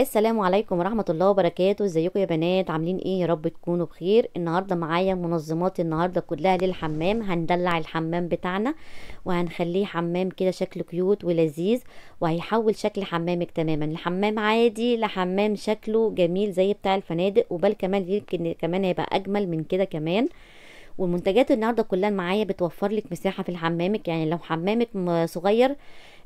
السلام عليكم ورحمة الله وبركاته ازيكم يا بنات عاملين ايه يا رب تكونوا بخير النهاردة معايا منظمات النهاردة كلها للحمام هندلع الحمام بتاعنا وهنخليه حمام كده شكله كيوت ولذيذ وهيحول شكل حمامك تماما الحمام عادي لحمام شكله جميل زي بتاع الفنادق وبل كمان يمكن كمان هيبقى اجمل من كده كمان والمنتجات النهارده كلها معايا بتوفر لك مساحه في حمامك يعني لو حمامك صغير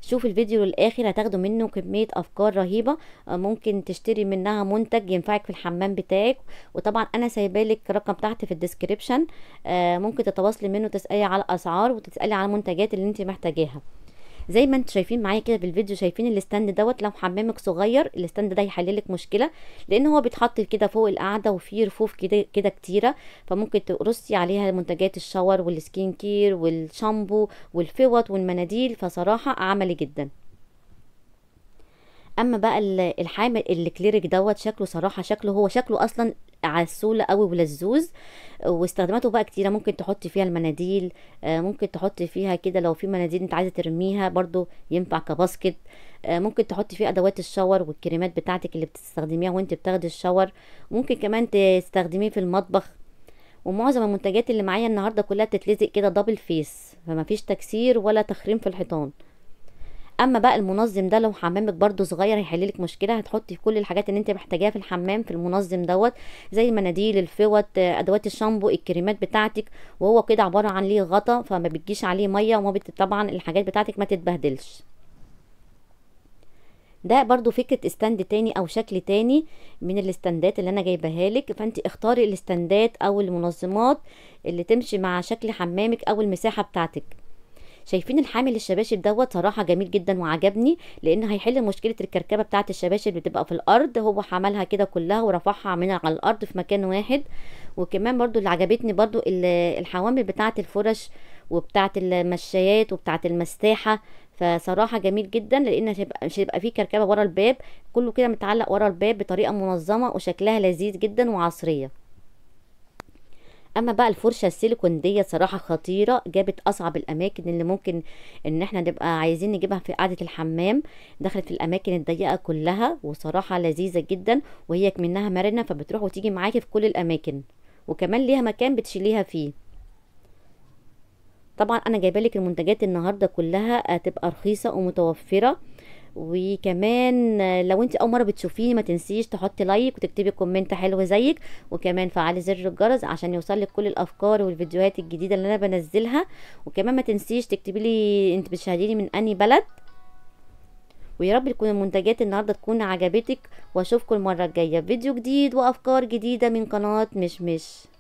شوف الفيديو للاخر هتاخدوا منه كميه افكار رهيبه آه، ممكن تشتري منها منتج ينفعك في الحمام بتاعك وطبعا انا سايبه لك رقم تحت في الديسكريبشن آه، ممكن تتواصلي منه تسالي على الاسعار وتسالي على المنتجات اللي انت محتاجاها زي ما انتوا شايفين معايا كده بالفيديو شايفين الستاند دوت لو حمامك صغير الستاند ده هيحللك مشكله لان هو بيتحط كده فوق القعده وفيه رفوف كده كده كتيره فممكن تقرصي عليها منتجات الشاور والسكين كير والشامبو والفوط والمناديل فصراحه عملي جدا اما بقى الحامل الكليريك دوت شكله صراحه شكله هو شكله اصلا عسول قوي ولزوز واستخداماته بقى كتيره ممكن تحط فيها المناديل آه، ممكن تحط فيها كده لو في مناديل انت عايزه ترميها برضو ينفع كباسكت آه، ممكن تحطي فيه ادوات الشاور والكريمات بتاعتك اللي بتستخدميها وانت بتاخدي الشاور ممكن كمان تستخدميه في المطبخ ومعظم المنتجات اللي معايا النهارده كلها بتتلزق كده دبل فيس فما فيش تكسير ولا تخريم في الحيطان اما بقى المنظم ده لو حمامك برده صغير هيحل لك مشكله هتحطي كل الحاجات اللي انت محتاجاها في الحمام في المنظم دوت زي المناديل الفوط ادوات الشامبو الكريمات بتاعتك وهو كده عباره عن ليه غطا فما بتجيش عليه ميه وما طبعا الحاجات بتاعتك ما تتبهدلش ده برضو فكرة استند تاني او شكل تاني من الاستندات اللي انا جايبها لك فانت اختاري الاستندات او المنظمات اللي تمشي مع شكل حمامك او المساحة بتاعتك شايفين الحامل الشباشب دوت صراحه جميل جدا وعجبني لان هيحل مشكله الكركبه بتاعه الشباشب بتبقى في الارض هو حملها كده كلها ورفعها من على الارض في مكان واحد وكمان برضو اللي عجبتني برضو الحوامل بتاعه الفرش وبتاعه المشايات وبتاعه المساحه فصراحه جميل جدا لان مش هيبقى فيه كركبه ورا الباب كله كده متعلق ورا الباب بطريقه منظمه وشكلها لذيذ جدا وعصريه اما بقى الفرشه السيليكون دي صراحه خطيره جابت اصعب الاماكن اللي ممكن ان احنا نبقى عايزين نجيبها في قاعده الحمام دخلت في الاماكن الضيقه كلها وصراحه لذيذه جدا وهي منها مرنه فبتروح وتيجي معاكي في كل الاماكن وكمان ليها مكان بتشيليها فيه طبعا انا جايبه لك المنتجات النهارده كلها هتبقى رخيصه ومتوفره وكمان لو انت اول مره بتشوفيني ما تنسيش تحطي لايك وتكتبي كومنت حلو زيك وكمان فعلي زر الجرس عشان يوصلك كل الافكار والفيديوهات الجديده اللي انا بنزلها وكمان ما تنسيش تكتبي لي انت بتشاهديني من انهي بلد ويا رب تكون المنتجات النهارده تكون عجبتك واشوفكم المره الجايه فيديو جديد وافكار جديده من قناه مشمش مش